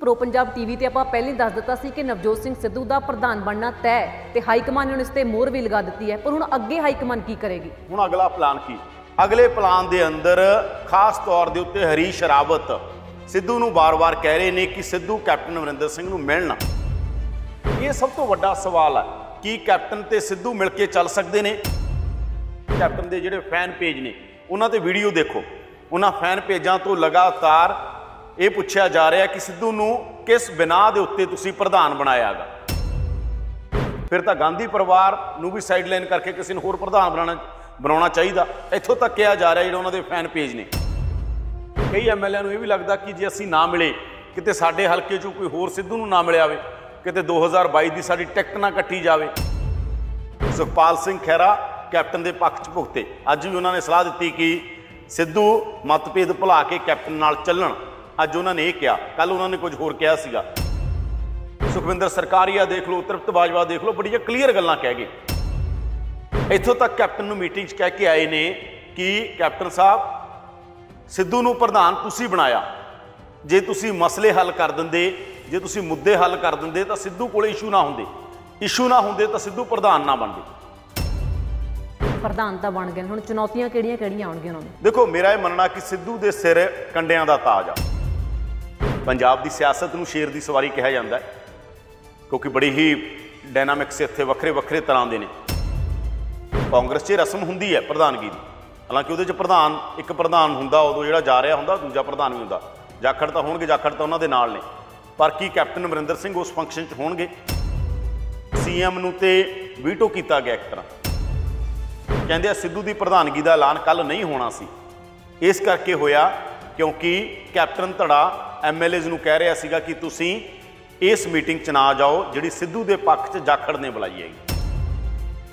pro Punjab TV ਤੇ ਆਪਾਂ ਪਹਿਲੇ ਦੱਸ ਦਿੱਤਾ ਸੀ ਕਿ ਨਵਜੋਤ ਸਿੰਘ ਸਿੱਧੂ ਦਾ ਪ੍ਰਧਾਨ ਬਣਨਾ ਤੈਅ ਤੇ ਹਾਈ ਕਮਾਂਡ ਨੇ ਉਸ ਤੇ ਮੋਹਰ ਵੀ ਲਗਾ ਦਿੱਤੀ ਹੈ ਪਰ ਹੁਣ ਅੱਗੇ ਹਾਈ ਕਮਾਂਡ ਕੀ ਕਰੇਗੀ ਹੁਣ ਅਗਲਾ ਪਲਾਨ ਕੀ ਅਗਲੇ ਪਲਾਨ ਦੇ ਅੰਦਰ ਖਾਸ ਤੌਰ ਦੇ ਉੱਤੇ ਹਰੀ ਸ਼ਰਾਵਤ ਸਿੱਧੂ ਨੂੰ ਬਾਰ-ਬਾਰ ਕਹਿ ਰਹੇ ਨੇ ਕਿ ਸਿੱਧੂ ਕੈਪਟਨ ਅਮਰਿੰਦਰ ਸਿੰਘ ਨੂੰ ਮਿਲਣਾ ਇਹ ਸਭ ਤੋਂ ਵੱਡਾ ਸਵਾਲ ਹੈ ਕੀ ਕੈਪਟਨ ਤੇ ਸਿੱਧੂ ਮਿਲ ਕੇ ਚੱਲ ਸਕਦੇ ਨੇ ਕੈਪਟਨ ਦੇ ਜਿਹੜੇ ਫੈਨ ਪੇਜ ਨੇ ਉਹਨਾਂ ਤੇ ਵੀਡੀਓ ਦੇਖੋ ਉਹਨਾਂ ਫੈਨ ਪੇਜਾਂ ਤੋਂ ਲਗਾਤਾਰ ਇਹ ਪੁੱਛਿਆ ਜਾ ਰਿਹਾ ਕਿ ਸਿੱਧੂ ਨੂੰ ਕਿਸ ਬਿਨਾ ਦੇ ਉੱਤੇ ਤੁਸੀਂ ਪ੍ਰਧਾਨ ਬਣਾਇਆਗਾ ਫਿਰ ਤਾਂ ਗਾਂਧੀ ਪਰਿਵਾਰ ਨੂੰ ਵੀ ਸਾਈਡਲਾਈਨ ਕਰਕੇ ਕਿਸੇ ਨੂੰ ਹੋਰ ਪ੍ਰਧਾਨ ਬਣਾਉਣਾ ਬਣਾਉਣਾ ਚਾਹੀਦਾ ਇੱਥੋਂ ਤੱਕ ਕਿਹਾ ਜਾ ਰਿਹਾ ਜਿਹੜਾ ਉਹਨਾਂ ਦੇ ਫੈਨ ਪੇਜ ਨੇ ਕਈ ਐਮਐਲਏ ਨੂੰ ਇਹ ਵੀ ਲੱਗਦਾ ਕਿ ਜੇ ਅਸੀਂ ਨਾ ਮਿਲੇ ਕਿਤੇ ਸਾਡੇ ਹਲਕੇ 'ਚ ਕੋਈ ਹੋਰ ਸਿੱਧੂ ਨੂੰ ਨਾ ਮਿਲਿਆ ਹੋਵੇ ਕਿਤੇ 2022 ਦੀ ਸਾਡੀ ਟਿਕਟ ਨਾ ਕੱਟੀ ਜਾਵੇ ਸੁਖਪਾਲ ਸਿੰਘ ਖੈਰਾ ਕੈਪਟਨ ਦੇ ਪੱਖ 'ਚ ਭੁਗਤੇ ਅੱਜ ਵੀ ਉਹਨਾਂ ਨੇ ਸਲਾਹ ਦਿੱਤੀ ਕਿ ਸਿੱਧੂ ਮਤਭੇਦ ਭੁਲਾ ਕੇ ਕੈਪਟਨ ਨਾਲ ਚੱਲਣ ਅੱਜ ਉਹਨਾਂ ਨੇ ਇਹ ਕਿਹਾ ਕੱਲ ਉਹਨਾਂ ਨੇ ਕੁਝ ਹੋਰ ਕਿਹਾ ਸੀਗਾ ਸੁਖਵਿੰਦਰ ਸਰਕਾਰੀਆ ਦੇਖ ਲਓ ਤ੍ਰਿਪਤ ਬਾਜਵਾ ਦੇਖ ਲਓ ਬੜੀਆਂ ਕਲੀਅਰ ਗੱਲਾਂ ਕਹਿ ਗਏ ਇੱਥੋਂ ਤੱਕ ਕੈਪਟਨ ਨੂੰ ਮੀਟਿੰਗ 'ਚ ਕਹਿ ਕੇ ਆਏ ਨੇ ਕਿ ਕੈਪਟਨ ਸਾਹਿਬ ਸਿੱਧੂ ਨੂੰ ਪ੍ਰਧਾਨ ਤੁਸੀਂ ਬਣਾਇਆ ਜੇ ਤੁਸੀਂ ਮਸਲੇ ਹੱਲ ਕਰ ਦਿੰਦੇ ਜੇ ਤੁਸੀਂ ਮੁੱਦੇ ਹੱਲ ਕਰ ਦਿੰਦੇ ਤਾਂ ਸਿੱਧੂ ਕੋਲੇ ਇਸ਼ੂ ਨਾ ਹੁੰਦੇ ਇਸ਼ੂ ਨਾ ਹੁੰਦੇ ਤਾਂ ਸਿੱਧੂ ਪ੍ਰਧਾਨ ਨਾ ਬਣਦੇ ਪ੍ਰਧਾਨ ਤਾਂ ਬਣ ਗਏ ਹੁਣ ਚੁਣੌਤੀਆਂ ਕਿਹੜੀਆਂ ਕਿਹੜੀਆਂ ਆਉਣਗੀਆਂ ਉਹਨਾਂ ਨੂੰ ਦੇਖੋ ਮੇਰਾ ਇਹ ਮੰਨਣਾ ਕਿ ਸਿੱਧੂ ਦੇ ਸਿਰ ਕੰਡਿਆਂ ਦਾ ਤਾਜ ਆ ਪੰਜਾਬ ਦੀ ਸਿਆਸਤ ਨੂੰ ਸ਼ੇਰ ਦੀ ਸਵਾਰੀ ਕਿਹਾ ਜਾਂਦਾ ਹੈ ਕਿਉਂਕਿ ਬੜੀ ਹੀ ਡਾਇਨਾਮਿਕਸ ਇੱਥੇ ਵੱਖਰੇ ਵੱਖਰੇ ਤਰ੍ਹਾਂ ਦੇ ਨੇ ਕਾਂਗਰਸ 'ਚ ਰਸਮ ਹੁੰਦੀ ਹੈ ਪ੍ਰਧਾਨਗੀ ਦੀ ਹਾਲਾਂਕਿ ਉਹਦੇ 'ਚ ਪ੍ਰਧਾਨ ਇੱਕ ਪ੍ਰਧਾਨ ਹੁੰਦਾ ਉਦੋਂ ਜਿਹੜਾ ਜਾ ਰਿਹਾ ਹੁੰਦਾ ਦੂਜਾ ਪ੍ਰਧਾਨ ਵੀ ਹੁੰਦਾ ਜਾਖੜ ਤਾਂ ਹੋਣਗੇ ਜਾਖੜ ਤਾਂ ਉਹਨਾਂ ਦੇ ਨਾਲ ਨੇ ਪਰ ਕੀ ਕੈਪਟਨ ਅਮਰਿੰਦਰ ਸਿੰਘ ਉਸ ਫੰਕਸ਼ਨ 'ਚ ਹੋਣਗੇ ਸੀਐਮ ਨੂੰ ਤੇ ਵੀਟੋ ਕੀਤਾ ਗਿਆ ਇੱਕ ਤਰ੍ਹਾਂ ਕਹਿੰਦੇ ਆ ਸਿੱਧੂ ਦੀ ਪ੍ਰਧਾਨਗੀ ਦਾ ਐਲਾਨ ਕੱਲ ਨਹੀਂ ਹੋਣਾ ਸੀ ਇਸ ਕਰਕੇ ਹੋਇਆ ਕਿਉਂਕਿ ਕੈਪਟਨ ਧੜਾ ਐਮਐਲਏਜ਼ ਨੂੰ ਕਹਿ ਰਿਹਾ ਸੀਗਾ ਕਿ ਤੁਸੀਂ ਇਸ ਮੀਟਿੰਗ 'ਚ ਨਾ ਜਾਓ ਜਿਹੜੀ ਸਿੱਧੂ ਦੇ ਪੱਖ 'ਚ ਜਾਖੜ ਨੇ ਬੁਲਾਈ ਹੈਗੀ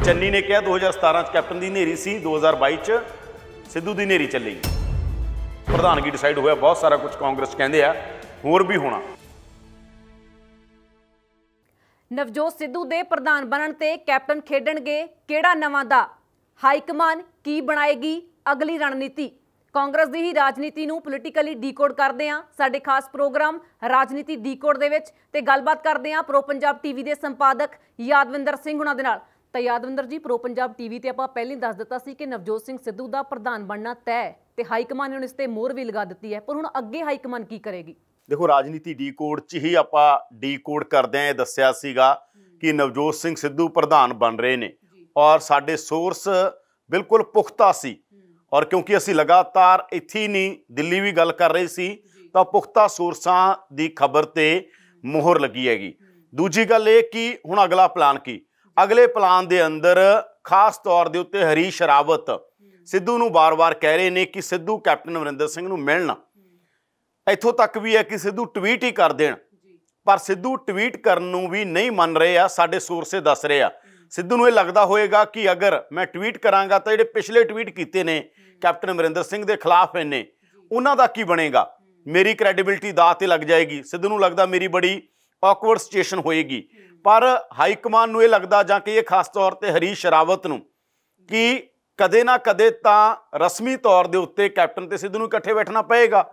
ਚੰਨੀ ਨੇ ਕਿਹਾ 2017 'ਚ ਕੈਪਟਨ ਦੀ ਨੇਰੀ ਸੀ 2022 'ਚ ਸਿੱਧੂ ਦੀ ਨੇਰੀ ਚੱਲੀ ਪ੍ਰਧਾਨਗੀ ਡਿਸਾਈਡ ਹੋਇਆ ਬਹੁਤ ਸਾਰਾ ਕੁਝ ਕਾਂਗਰਸ ਕਹਿੰਦੇ ਆ ਹੋਰ ਵੀ ਹੋਣਾ ਨਵਜੋਤ ਸਿੱਧੂ ਦੇ ਪ੍ਰਧਾਨ ਬਣਨ ਤੇ ਕੈਪਟਨ ਖੇਡਣਗੇ ਕਿਹੜਾ ਨਵਾਂ ਦਾ ਹਾਈ ਕਮਾਨ ਕੀ ਬਣਾਏਗੀ ਅਗਲੀ ਰਣਨੀਤੀ ਕਾਂਗਰਸ ਦੀ ਹੀ ਰਾਜਨੀਤੀ ਨੂੰ ਪੋਲੀਟੀਕਲੀ ਡੀਕੋਡ ਕਰਦੇ ਆ ਸਾਡੇ ਖਾਸ ਪ੍ਰੋਗਰਾਮ ਰਾਜਨੀਤੀ ਡੀਕੋਡ ਦੇ ਵਿੱਚ ਤੇ ਗੱਲਬਾਤ ਕਰਦੇ ਆ ਪ੍ਰੋ ਪੰਜਾਬ ਟੀਵੀ ਦੇ ਸੰਪਾਦਕ ਯਾਦਵਿੰਦਰ ਸਿੰਘ ਉਹਨਾਂ ਦੇ ਨਾਲ ਤਾਂ ਯਾਦਵਿੰਦਰ ਜੀ ਪ੍ਰੋ ਪੰਜਾਬ ਟੀਵੀ ਤੇ ਆਪਾਂ ਪਹਿਲਾਂ ਦੱਸ ਦਿੱਤਾ ਸੀ ਕਿ ਨਵਜੋਤ ਸਿੰਘ ਸਿੱਧੂ ਦਾ ਪ੍ਰਧਾਨ ਬਣਨਾ ਤੈਅ ਤੇ ਹਾਈ ਕਮਾਨ ਨੇ ਉਸ ਤੇ ਮੋਹਰ ਵੀ ਲਗਾ ਦਿੱਤੀ ਹੈ ਪਰ ਹੁਣ ਅੱਗੇ ਹਾਈ ਕਮਾਨ ਕੀ ਕਰੇਗੀ ਦੇਖੋ ਰਾਜਨੀਤੀ ਡੀਕੋਡ ਚ ਹੀ ਆਪਾਂ ਡੀਕੋਡ ਕਰਦੇ ਆ ਇਹ ਦੱਸਿਆ ਸੀਗਾ ਕਿ ਨਵਜੋਤ ਸਿੰਘ ਸਿੱਧੂ ਪ੍ਰਧਾਨ ਬਣ ਰਹੇ ਨੇ ਔਰ ਸਾਡੇ ਸੋਰਸ ਬਿਲਕੁਲ ਪੁਖਤਾ ਸੀ ਔਰ ਕਿਉਂਕਿ ਅਸੀਂ ਲਗਾਤਾਰ ਇੱਥੇ ਹੀ ਨਹੀਂ ਦਿੱਲੀ ਵੀ ਗੱਲ ਕਰ ਰਹੇ ਸੀ ਤਾਂ ਪੁਖਤਾ ਸੋਰਸਾਂ ਦੀ ਖਬਰ ਤੇ ਮੋਹਰ ਲੱਗੀ ਹੈਗੀ ਦੂਜੀ ਗੱਲ ਇਹ ਕਿ ਹੁਣ ਅਗਲਾ ਪਲਾਨ ਕੀ ਅਗਲੇ ਪਲਾਨ ਦੇ ਅੰਦਰ ਖਾਸ ਤੌਰ ਦੇ ਉੱਤੇ ਹਰੀ ਸ਼ਰਾਵਤ ਸਿੱਧੂ ਨੂੰ ਬਾਰ-ਬਾਰ ਕਹਿ ਰਹੇ ਨੇ ਕਿ ਸਿੱਧੂ ਕੈਪਟਨ ਅਮਰਿੰਦਰ ਸਿੰਘ ਨੂੰ ਮਿਲਣ ਇੱਥੋਂ ਤੱਕ ਵੀ ਹੈ ਕਿ ਸਿੱਧੂ ਟਵੀਟ ਹੀ ਕਰ ਦੇਣ ਪਰ ਸਿੱਧੂ ਟਵੀਟ ਕਰਨ ਨੂੰ ਵੀ ਨਹੀਂ ਮੰਨ ਰਹੇ ਆ ਸਾਡੇ ਸੋਰਸੇ ਦੱਸ ਰਹੇ ਆ ਸਿੱਧੂ ਨੂੰ ਇਹ ਲੱਗਦਾ ਹੋਵੇਗਾ ਕਿ ਅਗਰ ਮੈਂ ਟਵੀਟ ਕਰਾਂਗਾ ਤਾਂ ਜਿਹੜੇ ਪਿਛਲੇ ਟਵੀਟ ਕੀਤੇ ਨੇ ਕੈਪਟਨ ਅਮਰਿੰਦਰ ਸਿੰਘ ਦੇ ਖਿਲਾਫ ਇਹਨੇ ਉਹਨਾਂ ਦਾ ਕੀ ਬਣੇਗਾ ਮੇਰੀ ਕ੍ਰੈਡੀਬਿਲਟੀ ਦਾ ਤੇ ਲੱਗ ਜਾਏਗੀ ਸਿੱਧੂ ਨੂੰ ਲੱਗਦਾ ਮੇਰੀ ਬੜੀ ਔਕਵਰਡ ਸਿਚੁਏਸ਼ਨ ਹੋਏਗੀ ਪਰ ਹਾਈ ਕਮਾਂਡ ਨੂੰ ਇਹ ਲੱਗਦਾ ਜਾਂ ਕਿ ਇਹ ਖਾਸ ਤੌਰ ਤੇ ਹਰੀ ਸ਼ਰਾਵਤ ਨੂੰ ਕਿ ਕਦੇ ਨਾ ਕਦੇ ਤਾਂ ਰਸਮੀ ਤੌਰ ਦੇ ਉੱਤੇ ਕੈਪਟਨ ਤੇ ਸਿੱਧੂ ਨੂੰ ਇਕੱਠੇ ਬੈਠਣਾ ਪਏਗਾ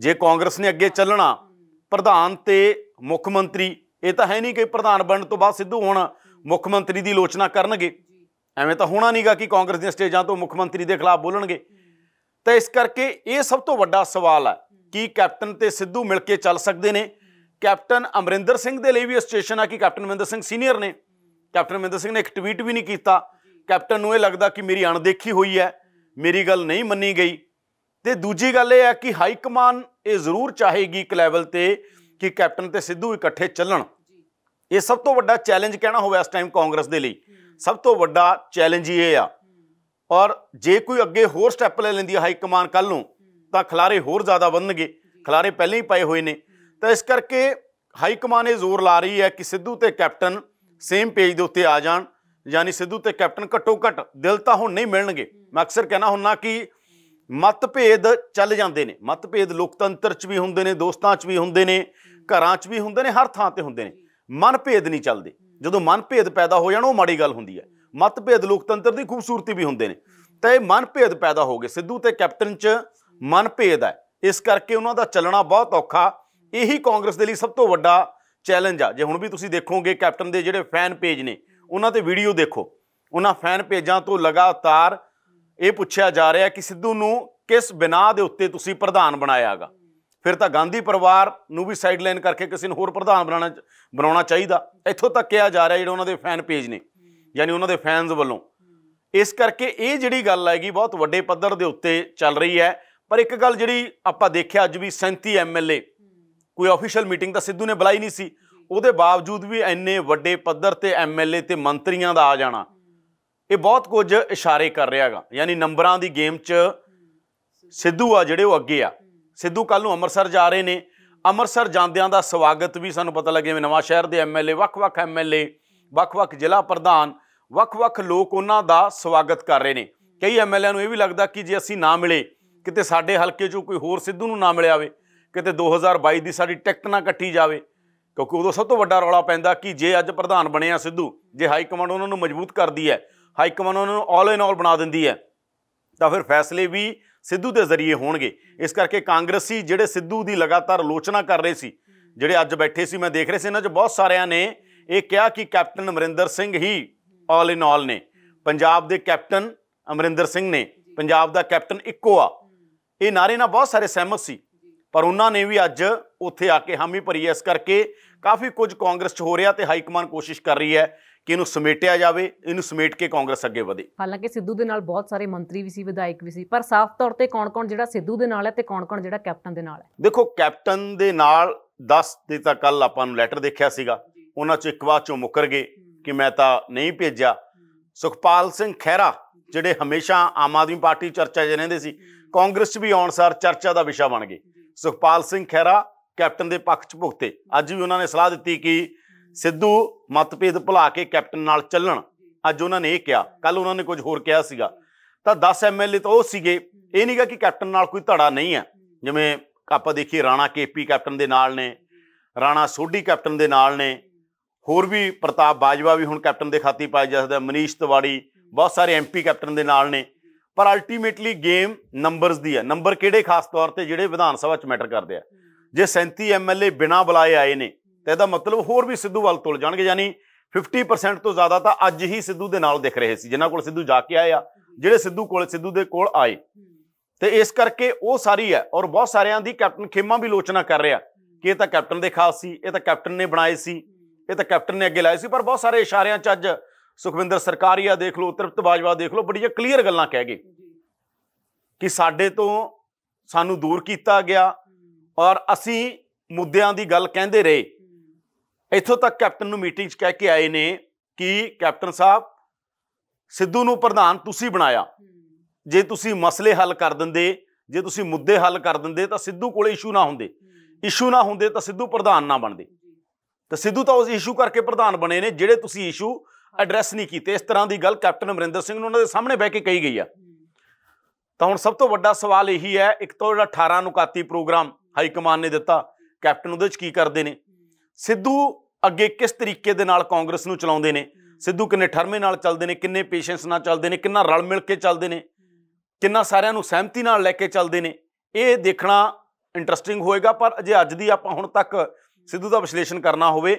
ਜੇ ਕਾਂਗਰਸ ਨੇ ਅੱਗੇ ਚੱਲਣਾ ਪ੍ਰਧਾਨ ਤੇ ਮੁੱਖ ਮੰਤਰੀ ਇਹ ਤਾਂ ਹੈ ਨਹੀਂ ਕਿ ਪ੍ਰਧਾਨ ਬਣਨ ਤੋਂ ਬਾਅਦ ਸਿੱਧੂ ਹੁਣ ਮੁੱਖ ਮੰਤਰੀ ਦੀ ਆਲੋਚਨਾ ਕਰਨਗੇ ਐਵੇਂ ਤਾਂ ਹੋਣਾ ਨਹੀਂਗਾ ਕਿ ਕਾਂਗਰਸ ਦੀਆਂ ਸਟੇਜਾਂ ਤੋਂ ਮੁੱਖ ਮੰਤਰੀ ਦੇ ਖਿਲਾਫ ਬੋਲਣਗੇ ਤਾਂ ਇਸ ਕਰਕੇ ਇਹ ਸਭ ਤੋਂ ਵੱਡਾ ਸਵਾਲ ਹੈ ਕਿ ਕੈਪਟਨ ਤੇ ਸਿੱਧੂ ਮਿਲ ਕੇ ਚੱਲ ਸਕਦੇ ਨੇ ਕੈਪਟਨ ਅਮਰਿੰਦਰ ਸਿੰਘ ਦੇ ਲਈ ਵੀ ਇਹ ਸਟੇਸ਼ਨ ਆ ਕਿ ਕੈਪਟਨ ਅਮਰਿੰਦਰ ਸਿੰਘ ਸੀਨੀਅਰ ਨੇ ਕੈਪਟਨ ਅਮਰਿੰਦਰ ਸਿੰਘ ਨੇ ਇੱਕ ਟਵੀਟ ਵੀ ਨਹੀਂ ਕੀਤਾ ਕੈਪਟਨ ਨੂੰ ਇਹ ਲੱਗਦਾ ਕਿ ਮੇਰੀ ਅਣਦੇਖੀ ਹੋਈ ਹੈ ਮੇਰੀ ਗੱਲ ਨਹੀਂ ਮੰਨੀ ਗਈ ਤੇ ਦੂਜੀ ਗੱਲ ਇਹ ਹੈ ਕਿ ਹਾਈ ਕਮਾਨ ਇਹ ਜ਼ਰੂਰ ਚਾਹੇਗੀ ਇੱਕ ਲੈਵਲ ਤੇ ਕਿ ਕੈਪਟਨ ਤੇ ਸਿੱਧੂ ਇਕੱਠੇ ਚੱਲਣ ਇਹ ਸਭ ਤੋਂ ਵੱਡਾ ਚੈਲੰਜ ਕਹਿਣਾ ਹੋਵੇ ਇਸ ਟਾਈਮ ਕਾਂਗਰਸ ਦੇ ਲਈ ਸਭ ਤੋਂ ਵੱਡਾ ਚੈਲੰਜ ਇਹ ਆ ਔਰ ਜੇ ਕੋਈ ਅੱਗੇ ਹੋਰ ਸਟੈਪ ਲੈ ਲੈਂਦੀ ਹੈ ਹਾਈ ਕਮਾਨ ਕੱਲ ਨੂੰ ਤਾਂ ਖਲਾਰੇ ਹੋਰ ਜ਼ਿਆਦਾ ਵਧਣਗੇ ਖਲਾਰੇ ਪਹਿਲਾਂ ਹੀ ਪਏ ਹੋਏ ਨੇ ਤਾਂ ਇਸ ਕਰਕੇ ਹਾਈ ਕਮਾਨ ਇਹ ਜ਼ੋਰ ਲਾ ਰਹੀ ਹੈ ਕਿ ਸਿੱਧੂ ਤੇ ਕੈਪਟਨ ਸੇਮ ਪੇਜ ਦੇ ਉੱਤੇ ਆ ਜਾਣ ਯਾਨੀ ਸਿੱਧੂ ਤੇ ਕੈਪਟਨ ਘੱਟੋ ਘੱਟ ਦਿਲ ਤਾਂ ਹੁਣ ਨਹੀਂ ਮਿਲਣਗੇ ਮੈਂ ਅਕਸਰ ਕਹਿਣਾ ਹੁੰਨਾ ਕਿ ਮਤਭੇਦ ਚੱਲ ਜਾਂਦੇ ਨੇ ਮਤਭੇਦ ਲੋਕਤੰਤਰ 'ਚ ਵੀ ਹੁੰਦੇ ਨੇ ਦੋਸਤਾਂ 'ਚ ਵੀ ਹੁੰਦੇ ਨੇ ਘਰਾਂ 'ਚ ਵੀ ਹੁੰਦੇ ਨੇ ਹਰ ਥਾਂ ਤੇ ਹੁੰਦੇ ਨੇ ਮਨਭੇਦ ਨਹੀਂ ਚੱਲਦੇ ਜਦੋਂ ਮਨਭੇਦ ਪੈਦਾ ਹੋ ਜਾਣ ਉਹ ਮਾੜੀ ਗੱਲ ਹੁੰਦੀ ਹੈ ਮਤਭੇਦ ਲੋਕਤੰਤਰ ਦੀ ਖੂਬਸੂਰਤੀ ਵੀ ਹੁੰਦੇ ਨੇ ਤਾਂ ਇਹ ਮਨਭੇਦ ਪੈਦਾ ਹੋ ਗਏ ਸਿੱਧੂ ਤੇ ਕੈਪਟਨ 'ਚ ਮਨਭੇਦ ਹੈ ਇਸ ਕਰਕੇ ਉਹਨਾਂ ਦਾ ਚੱਲਣਾ ਬਹੁਤ ਔਖਾ ਇਹੀ ਕਾਂਗਰਸ ਦੇ ਲਈ ਸਭ ਤੋਂ ਵੱਡਾ ਚੈਲੰਜ ਆ ਜੇ ਹੁਣ ਵੀ ਤੁਸੀਂ ਦੇਖੋਗੇ ਕੈਪਟਨ ਦੇ ਜਿਹੜੇ ਫੈਨ ਪੇਜ ਨੇ ਉਹਨਾਂ ਤੇ ਵੀਡੀਓ ਦੇਖੋ ਉਹਨਾਂ ਫੈਨ ਪੇਜਾਂ ਤੋਂ ਲਗਾਤਾਰ ਇਹ ਪੁੱਛਿਆ ਜਾ ਰਿਹਾ ਕਿ ਸਿੱਧੂ ਨੂੰ ਕਿਸ ਬਿਨਾ ਦੇ ਉੱਤੇ ਤੁਸੀਂ ਪ੍ਰਧਾਨ ਬਣਾਇਆਗਾ ਫਿਰ ਤਾਂ ਗਾਂਧੀ ਪਰਿਵਾਰ ਨੂੰ ਵੀ ਸਾਈਡਲਾਈਨ ਕਰਕੇ ਕਿਸੇ ਨੂੰ ਹੋਰ ਪ੍ਰਧਾਨ ਬਣਾਉਣਾ ਬਣਾਉਣਾ ਚਾਹੀਦਾ ਇੱਥੋਂ ਤੱਕ ਕਿਹਾ ਜਾ ਰਿਹਾ ਜਿਹੜਾ ਉਹਨਾਂ ਦੇ ਫੈਨ ਪੇਜ ਨੇ ਯਾਨੀ ਉਹਨਾਂ ਦੇ ਫੈਨਸ ਵੱਲੋਂ ਇਸ ਕਰਕੇ ਇਹ ਜਿਹੜੀ ਗੱਲ ਹੈਗੀ ਬਹੁਤ ਵੱਡੇ ਪੱਧਰ ਦੇ ਉੱਤੇ ਚੱਲ ਰਹੀ ਹੈ ਪਰ ਇੱਕ ਗੱਲ ਜਿਹੜੀ ਆਪਾਂ ਦੇਖਿਆ ਅੱਜ ਵੀ 37 ਐਮਐਲਏ ਕੋਈ ਅਫੀਸ਼ੀਅਲ ਮੀਟਿੰਗ ਤਾਂ ਸਿੱਧੂ ਨੇ ਬੁਲਾਈ ਨਹੀਂ ਸੀ ਉਹਦੇ ਬਾਵਜੂਦ ਵੀ ਐਨੇ ਵੱਡੇ ਪੱਧਰ ਤੇ ਐਮਐਲਏ ਤੇ ਮੰਤਰੀਆਂ ਦਾ ਆ ਜਾਣਾ ਇਹ ਬਹੁਤ ਕੁਝ ਇਸ਼ਾਰੇ ਕਰ ਰਿਹਾਗਾ ਯਾਨੀ ਨੰਬਰਾਂ ਦੀ ਗੇਮ 'ਚ ਸਿੱਧੂ ਆ ਜਿਹੜੇ ਉਹ ਅੱਗੇ ਆ ਸਿੱਧੂ ਕੱਲ ਨੂੰ ਅੰਮ੍ਰਿਤਸਰ ਜਾ ਰਹੇ ਨੇ ਅੰਮ੍ਰਿਤਸਰ ਜਾਂਦਿਆਂ ਦਾ ਸਵਾਗਤ ਵੀ ਸਾਨੂੰ ਪਤਾ ਲੱਗਿਆ ਵੀ ਨਵਾਂ ਸ਼ਹਿਰ ਦੇ ਐਮਐਲਏ ਵੱਖ-ਵੱਖ ਐਮਐਲਏ ਵੱਖ-ਵੱਖ ਜ਼ਿਲ੍ਹਾ ਪ੍ਰਧਾਨ ਵੱਖ-ਵੱਖ ਲੋਕ ਉਹਨਾਂ ਦਾ ਸਵਾਗਤ ਕਰ ਰਹੇ ਨੇ ਕਈ ਐਮਐਲਏ ਨੂੰ ਇਹ ਵੀ ਲੱਗਦਾ ਕਿ ਜੇ ਅਸੀਂ ਨਾ ਮਿਲੇ ਕਿਤੇ ਸਾਡੇ ਹਲਕੇ 'ਚ ਕੋਈ ਹੋਰ ਸਿੱਧੂ ਨੂੰ ਨਾ ਮਿਲਿਆ ਹੋਵੇ ਕਿਤੇ 2022 ਦੀ ਸਾਡੀ ਟਿਕਟ ਨਾ ਕੱਟੀ ਜਾਵੇ ਕਿਉਂਕਿ ਉਦੋਂ ਸਭ ਤੋਂ ਵੱਡਾ ਰੌਲਾ ਪੈਂਦਾ ਕਿ ਜੇ ਅੱਜ ਪ੍ਰਧਾਨ ਬਣੇ ਆ ਸਿੱਧੂ ਜੇ ਹਾਈ ਕਮਾਂਡ ਉਹਨਾਂ ਨੂੰ ਮਜ਼ਬੂਤ ਕਰਦੀ ਹੈ ਹਾਈ ਕਮਾਂਡ ਉਹਨਾਂ ਨੂੰ ਆਲ ਇਨ ਆਲ ਬਣਾ ਦਿੰਦੀ ਹੈ ਤਾਂ ਫਿਰ ਫੈਸਲੇ ਵੀ ਸਿੱਧੂ ਦੇ ਜ਼ਰੀਏ ਹੋਣਗੇ ਇਸ ਕਰਕੇ ਕਾਂਗਰਸੀ ਜਿਹੜੇ ਸਿੱਧੂ ਦੀ ਲਗਾਤਾਰ ਆਲੋਚਨਾ ਕਰ ਰਹੇ ਸੀ ਜਿਹੜੇ ਅੱਜ ਬੈਠੇ ਸੀ ਮੈਂ ਦੇਖ ਰਹੇ ਸੀ ਇਹਨਾਂ 'ਚ ਬਹੁਤ ਸਾਰਿਆਂ ਨੇ ਇਹ ਕਿਹਾ ਕਿ ਕੈਪਟਨ ਅਮਰਿੰਦਰ ਸਿੰਘ ਹੀ ਆਲ ਇਨ ਆਲ ਨੇ ਪੰਜਾਬ ਦੇ ਕੈਪਟਨ ਅਮਰਿੰਦਰ ਸਿੰਘ ਨੇ ਪੰਜਾਬ ਦਾ ਕੈਪਟਨ ਇੱਕੋ ਆ ਇਹ ਨਾਰੇ ਨਾਲ ਬਹੁਤ ਸਾਰੇ ਸਹਿਮਤ ਸੀ ਪਰ ਉਹਨਾਂ ਨੇ ਵੀ ਅੱਜ ਉੱਥੇ ਆ ਕੇ ਹਾਮੀ ਭਰੀ ਇਸ ਕਰਕੇ ਕਾਫੀ ਕੁਝ ਕਾਂਗਰਸ 'ਚ ਹੋ ਰਿਹਾ ਤੇ ਹਾਈ ਕਮਾਂਡ ਕੋਸ਼ਿਸ਼ ਕਰ ਰਹੀ ਹੈ ਕਿ ਇਹਨੂੰ ਸਮੇਟਿਆ ਜਾਵੇ ਇਹਨੂੰ ਸਮੇਟ ਕੇ ਕਾਂਗਰਸ ਅੱਗੇ ਵਧੇ ਹਾਲਾਂਕਿ ਸਿੱਧੂ ਦੇ ਨਾਲ ਬਹੁਤ ਸਾਰੇ ਮੰਤਰੀ ਵੀ ਸੀ ਵਿਧਾਇਕ ਵੀ ਸੀ ਪਰ ਸਾਫ਼ ਤੌਰ ਤੇ ਕੌਣ-ਕੌਣ ਜਿਹੜਾ ਸਿੱਧੂ ਦੇ ਨਾਲ ਹੈ ਤੇ ਕੌਣ-ਕੌਣ ਜਿਹੜਾ ਕੈਪਟਨ ਦੇ ਨਾਲ ਹੈ ਦੇਖੋ ਕੈਪਟਨ ਦੇ ਨਾਲ 10 ਦੇ ਤਾਂ ਕੱਲ ਆਪਾਂ ਨੂੰ ਲੈਟਰ ਦੇਖਿਆ ਸੀਗਾ ਉਹਨਾਂ ਚੋਂ ਇੱਕ ਵਾਰ ਚੋਂ ਮੁਕਰ ਗਏ ਕਿ ਮੈਂ ਤਾਂ ਨਹੀਂ ਭੇਜਿਆ ਸੁਖਪਾਲ ਸਿੰਘ ਖਹਿਰਾ ਜਿਹੜੇ ਹਮੇਸ਼ਾ ਆਮ ਆਦਮੀ ਪਾਰਟੀ ਚਰਚਾ 'ਚ ਰਹਿੰਦੇ ਸੀ ਕਾਂਗਰਸ 'ਚ ਵੀ ਆਉਣ ਸਾਰ ਚਰਚਾ ਦਾ ਵਿਸ਼ਾ ਬਣ ਗਏ ਸੁਖਪਾਲ ਸਿੰਘ ਖਹਿਰਾ ਕੈਪਟਨ ਦੇ ਪੱਖ 'ਚ ਭੁਗਤੇ ਅੱਜ ਵੀ ਉਹਨਾਂ ਨੇ ਸਲਾਹ ਦਿੱਤੀ ਕਿ ਸਿੱਧੂ ਮਤਭੇਦ ਭੁਲਾ ਕੇ ਕੈਪਟਨ ਨਾਲ ਚੱਲਣ ਅੱਜ ਉਹਨਾਂ ਨੇ ਇਹ ਕਿਹਾ ਕੱਲ ਉਹਨਾਂ ਨੇ ਕੁਝ ਹੋਰ ਕਿਹਾ ਸੀਗਾ ਤਾਂ 10 ਐਮਐਲਏ ਤਾਂ ਉਹ ਸੀਗੇ ਇਹ ਨਹੀਂਗਾ ਕਿ ਕੈਪਟਨ ਨਾਲ ਕੋਈ ਧੜਾ ਨਹੀਂ ਹੈ ਜਿਵੇਂ ਆਪਾਂ ਦੇਖੀ ਰਾਣਾ ਕੇਪੀ ਕੈਪਟਨ ਦੇ ਨਾਲ ਨੇ ਰਾਣਾ ਸੋਢੀ ਕੈਪਟਨ ਦੇ ਨਾਲ ਨੇ ਹੋਰ ਵੀ ਪ੍ਰਤਾਪ ਬਾਜਵਾ ਵੀ ਹੁਣ ਕੈਪਟਨ ਦੇ ਖਾਤੀ ਪਾਇਆ ਜਾ ਸਕਦਾ ਮਨੀਸ਼ ਤਿਵਾੜੀ ਬਹੁਤ ਸਾਰੇ ਐਮਪੀ ਕੈਪਟਨ ਦੇ ਨਾਲ ਨੇ ਪਰ ਅਲਟੀਮੇਟਲੀ ਗੇਮ ਨੰਬਰਸ ਦੀ ਹੈ ਨੰਬਰ ਕਿਹੜੇ ਖਾਸ ਤੌਰ ਤੇ ਜਿਹੜੇ ਵਿਧਾਨ ਸਭਾ ਚ ਮੈਟਰ ਕਰਦੇ ਆ ਜੇ 37 ਐਮਐਲਏ ਬਿਨਾ ਬੁਲਾਏ ਆਏ ਨੇ ਇਹਦਾ ਮਤਲਬ ਹੋਰ ਵੀ ਸਿੱਧੂ ਵੱਲ ਤੁਲ ਜਾਣਗੇ ਯਾਨੀ 50% ਤੋਂ ਜ਼ਿਆਦਾ ਤਾਂ ਅੱਜ ਹੀ ਸਿੱਧੂ ਦੇ ਨਾਲ ਦਿਖ ਰਹੇ ਸੀ ਜਿਨ੍ਹਾਂ ਕੋਲ ਸਿੱਧੂ ਜਾ ਕੇ ਆਏ ਆ ਜਿਹੜੇ ਸਿੱਧੂ ਕੋਲ ਸਿੱਧੂ ਦੇ ਕੋਲ ਆਏ ਤੇ ਇਸ ਕਰਕੇ ਉਹ ਸਾਰੀ ਹੈ ਔਰ ਬਹੁਤ ਸਾਰਿਆਂ ਦੀ ਕੈਪਟਨ ਖੇਮਾ ਵੀ ਲੋਚਨਾ ਕਰ ਰਿਹਾ ਕਿ ਇਹ ਤਾਂ ਕੈਪਟਨ ਦੇ ਖਾਸ ਸੀ ਇਹ ਤਾਂ ਕੈਪਟਨ ਨੇ ਬਣਾਏ ਸੀ ਇਹ ਤਾਂ ਕੈਪਟਨ ਨੇ ਅੱਗੇ ਲਾਏ ਸੀ ਪਰ ਬਹੁਤ ਸਾਰੇ ਇਸ਼ਾਰਿਆਂ ਚ ਅੱਜ ਸੁਖਵਿੰਦਰ ਸਰਕਾਰੀਆ ਦੇਖ ਲਓ ਤ੍ਰਿਪਤ ਬਾਜਵਾ ਦੇਖ ਲਓ ਬੜੀਆਂ ਕਲੀਅਰ ਗੱਲਾਂ ਕਹਿ ਗਏ ਕਿ ਸਾਡੇ ਤੋਂ ਸਾਨੂੰ ਦੂਰ ਕੀਤਾ ਗਿਆ ਔਰ ਅਸੀਂ ਮੁੱਦਿਆਂ ਦੀ ਗੱਲ ਕਹਿੰਦੇ ਰਹੇ ਇੱਥੋਂ ਤੱਕ ਕੈਪਟਨ ਨੂੰ ਮੀਟਿੰਗ 'ਚ ਕਹਿ ਕੇ ਆਏ ਨੇ ਕਿ ਕੈਪਟਨ ਸਾਹਿਬ ਸਿੱਧੂ ਨੂੰ ਪ੍ਰਧਾਨ ਤੁਸੀਂ ਬਣਾਇਆ ਜੇ ਤੁਸੀਂ ਮਸਲੇ ਹੱਲ ਕਰ ਦਿੰਦੇ ਜੇ ਤੁਸੀਂ ਮੁੱਦੇ ਹੱਲ ਕਰ ਦਿੰਦੇ ਤਾਂ ਸਿੱਧੂ ਕੋਲੇ ਇਸ਼ੂ ਨਾ ਹੁੰਦੇ ਇਸ਼ੂ ਨਾ ਹੁੰਦੇ ਤਾਂ ਸਿੱਧੂ ਪ੍ਰਧਾਨ ਨਾ ਬਣਦੇ ਤਾਂ ਸਿੱਧੂ ਤਾਂ ਉਸ ਇਸ਼ੂ ਕਰਕੇ ਪ੍ਰਧਾਨ ਬਣੇ ਨੇ ਜਿਹੜੇ ਤੁਸੀਂ ਇਸ਼ੂ ਐਡਰੈਸ ਨਹੀਂ ਕੀਤੇ ਇਸ ਤਰ੍ਹਾਂ ਦੀ ਗੱਲ ਕੈਪਟਨ ਅਮਰਿੰਦਰ ਸਿੰਘ ਨੂੰ ਉਹਨਾਂ ਦੇ ਸਾਹਮਣੇ ਬਹਿ ਕੇ ਕਹੀ ਗਈ ਆ ਤਾਂ ਹੁਣ ਸਭ ਤੋਂ ਵੱਡਾ ਸਵਾਲ ਇਹੀ ਹੈ ਇੱਕ ਤੋਂ ਜਿਹੜਾ 18 ਨੁਕਾਤੀ ਪ੍ਰੋਗਰਾਮ ਹਾਈ ਕਮਾਨ ਨੇ ਦਿੱਤਾ ਕੈਪਟਨ ਉਹਦੇ ਚ ਕੀ ਕਰਦੇ ਨੇ ਸਿੱਧੂ ਅੱਗੇ ਕਿਸ ਤਰੀਕੇ ਦੇ ਨਾਲ ਕਾਂਗਰਸ ਨੂੰ ਚਲਾਉਂਦੇ ਨੇ ਸਿੱਧੂ ਕਿੰਨੇ ਠਰਮੇ ਨਾਲ ਚੱਲਦੇ ਨੇ ਕਿੰਨੇ ਪੇਸ਼ੈਂਸ ਨਾਲ ਚੱਲਦੇ ਨੇ ਕਿੰਨਾ ਰਲ ਮਿਲ ਕੇ ਚੱਲਦੇ ਨੇ ਕਿੰਨਾ ਸਾਰਿਆਂ ਨੂੰ ਸਹਿਮਤੀ ਨਾਲ ਲੈ ਕੇ ਚੱਲਦੇ ਨੇ ਇਹ ਦੇਖਣਾ ਇੰਟਰਸਟਿੰਗ ਹੋਏਗਾ ਪਰ ਅਜੇ ਅੱਜ ਦੀ ਆਪਾਂ ਹੁਣ ਤੱਕ ਸਿੱਧੂ ਦਾ ਵਿਸ਼ਲੇਸ਼ਣ ਕਰਨਾ ਹੋਵੇ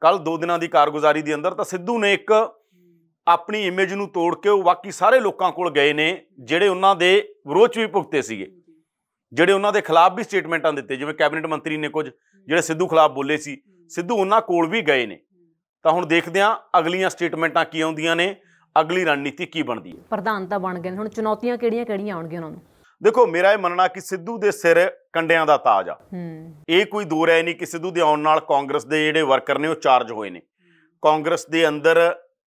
ਕੱਲ 2 ਦਿਨਾਂ ਦੀ ਕਾਰਗੁਜ਼ਾਰੀ ਦੇ ਅੰਦਰ ਤਾਂ ਸਿੱਧੂ ਨੇ ਇੱਕ ਆਪਣੀ ਇਮੇਜ ਨੂੰ ਤੋੜ ਕੇ ਉਹ ਬਾਕੀ ਸਾਰੇ ਲੋਕਾਂ ਕੋਲ ਗਏ ਨੇ ਜਿਹੜੇ ਉਹਨਾਂ ਦੇ ਵਿਰੋਧ ਚ ਵੀ ਭੁਗਤੇ ਸੀਗੇ ਜਿਹੜੇ ਉਹਨਾਂ ਦੇ ਖਿਲਾਫ ਵੀ ਸਟੇਟਮੈਂਟਾਂ ਦਿੱਤੇ ਜਿਵੇਂ ਕੈਬਨਿਟ ਮੰਤਰੀ ਨੇ ਕੁਝ ਜਿਹੜੇ ਸਿੱਧੂ ਖਿਲਾਫ ਬੋਲੇ ਸੀ ਸਿੱਧੂ ਉਹਨਾਂ ਕੋਲ ਵੀ ਗਏ ਨੇ ਤਾਂ ਹੁਣ ਦੇਖਦੇ ਆ ਅਗਲੀਆਂ ਸਟੇਟਮੈਂਟਾਂ ਕੀ ਆਉਂਦੀਆਂ ਨੇ ਅਗਲੀ ਰਣਨੀਤੀ ਕੀ ਬਣਦੀ ਹੈ ਪ੍ਰਧਾਨ ਤਾਂ ਬਣ ਗਏ ਹੁਣ ਚੁਣੌਤੀਆਂ ਕਿਹੜੀਆਂ ਕਿਹੜੀਆਂ ਆਉਣਗੀਆਂ ਉਹਨਾਂ ਨੂੰ ਦੇਖੋ ਮੇਰਾ ਇਹ ਮੰਨਣਾ ਕਿ ਸਿੱਧੂ ਦੇ ਸਿਰ ਕੰਡਿਆਂ ਦਾ ਤਾਜ ਆ ਇਹ ਕੋਈ ਦੋ ਹੈ ਨਹੀਂ ਕਿ ਸਿੱਧੂ ਦੇ ਆਉਣ ਨਾਲ ਕਾਂਗਰਸ ਦੇ ਜਿਹੜੇ ਵਰਕਰ ਨੇ ਉਹ ਚਾਰਜ ਹੋਏ ਨੇ ਕਾਂਗਰਸ ਦੇ ਅੰਦਰ